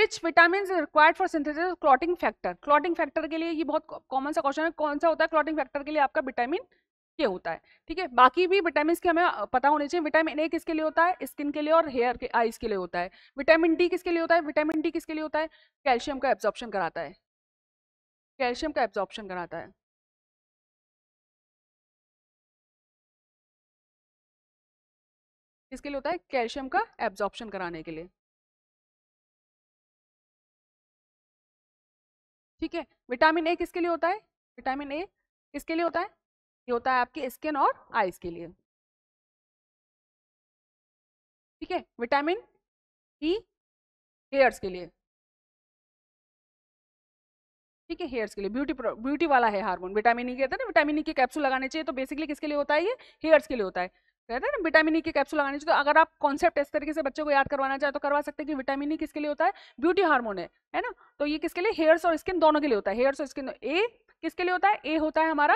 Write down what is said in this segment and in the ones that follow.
which vitamin required for synthesis clotting factor clotting factor के लिए ये बहुत कॉमन सा क्वेश्चन है कौन सा होता है क्लॉटिंग फैक्टर के लिए आपका विटामिन के होता है ठीक है बाकी भी विटामिन के हमें पता होने चाहिए विटामिन ए किसके लिए होता है स्किन के लिए और हेयर के आइज के लिए होता है विटामिन डी किसके लिए होता है विटामिन डी किसके लिए होता है कैल्शियम का एब्जॉर्प्शन कराता है कैल्शियम का एब्जॉर्प्शन कराता है किसके लिए होता है कैल्शियम का एब्जॉर्प्शन कराने के लिए ठीक है विटामिन ए किसके लिए होता है विटामिन ए किसके लिए होता है ये होता है आपकी स्किन और आइज के लिए ठीक है विटामिन ई हेयर्स के लिए ठीक है हेयर्स के लिए ब्यूटी ब्यूटी वाला है हार्मोन विटामिन ई कहते हैं ना विटामिन ई के कैप्सूल लगाने चाहिए तो बेसिकली किसके लिए होता है ये हेयर्स के लिए होता है कहते हैं ना विटामिन ई e के कैप्सूल लगाने चाहिए तो अगर आप कॉन्सेप्ट इस तरीके से बच्चों को याद करवाना चाहे तो करवा सकते हैं कि विटामिन ई e किसके लिए होता है ब्यूटी हार्मोन है है ना तो ये किसके लिए हेयर्स और स्किन दोनों के लिए होता है हेयर्स और स्किन ए किसके लिए होता है ए होता है हमारा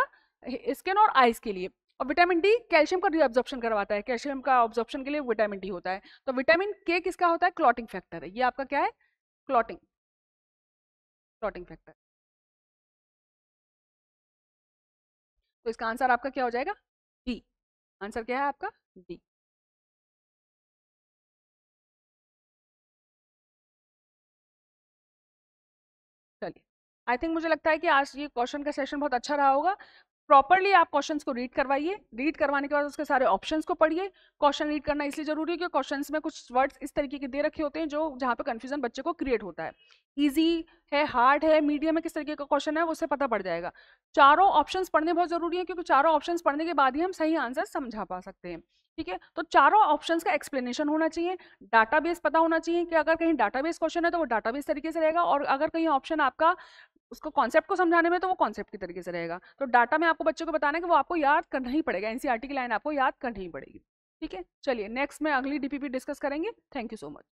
स्किन और आइज के लिए और विटामिन डी कैल्शियम का रीऑब्जॉर्प्शन करवाता है कैल्शियम का ऑब्जॉर्प्शन के लिए विटामिन डी होता है तो विटामिन के किसका होता है क्लॉटिंग फैक्टर है ये आपका क्या है क्लॉटिंग क्लॉटिंग फैक्टर तो इसका आंसर आपका क्या हो जाएगा आंसर क्या है आपका डी चलिए आई थिंक मुझे लगता है कि आज ये क्वेश्चन का सेशन बहुत अच्छा रहा होगा प्रॉपरली आप क्वेश्चंस को रीड करवाइए रीड करवाने के बाद उसके सारे ऑप्शंस को पढ़िए क्वेश्चन रीड करना इसलिए जरूरी है कि क्वेश्चंस में कुछ वर्ड्स इस तरीके के दे रखे होते हैं जो जहाँ पे कन्फ्यूजन बच्चे को क्रिएट होता है ईजी है हार्ड है मीडियम है किस तरीके का क्वेश्चन है उससे पता पड़ जाएगा चारों ऑप्शन पढ़ने बहुत ज़रूरी है क्योंकि चारों ऑप्शन पढ़ने के बाद ही हम सही आंसर समझा पा सकते हैं ठीक है तो चारों ऑप्शंस का एक्सप्लेनेशन होना चाहिए डाटाबेस पता होना चाहिए कि अगर कहीं डाटाबेस क्वेश्चन है तो वो डाटाबेस तरीके से रहेगा और अगर कहीं ऑप्शन आपका उसको कॉन्सेप्ट को समझाने में तो वो कॉन्सेप्ट के तरीके से रहेगा तो डाटा में आपको बच्चों को बताना है कि वो आपको याद करना ही पड़ेगा एनसीआरटी की लाइन आपको याद करनी ही पड़ेगी ठीक है चलिए नेक्स्ट में अगली डीपीपी डिस्कस करेंगे थैंक यू सो मच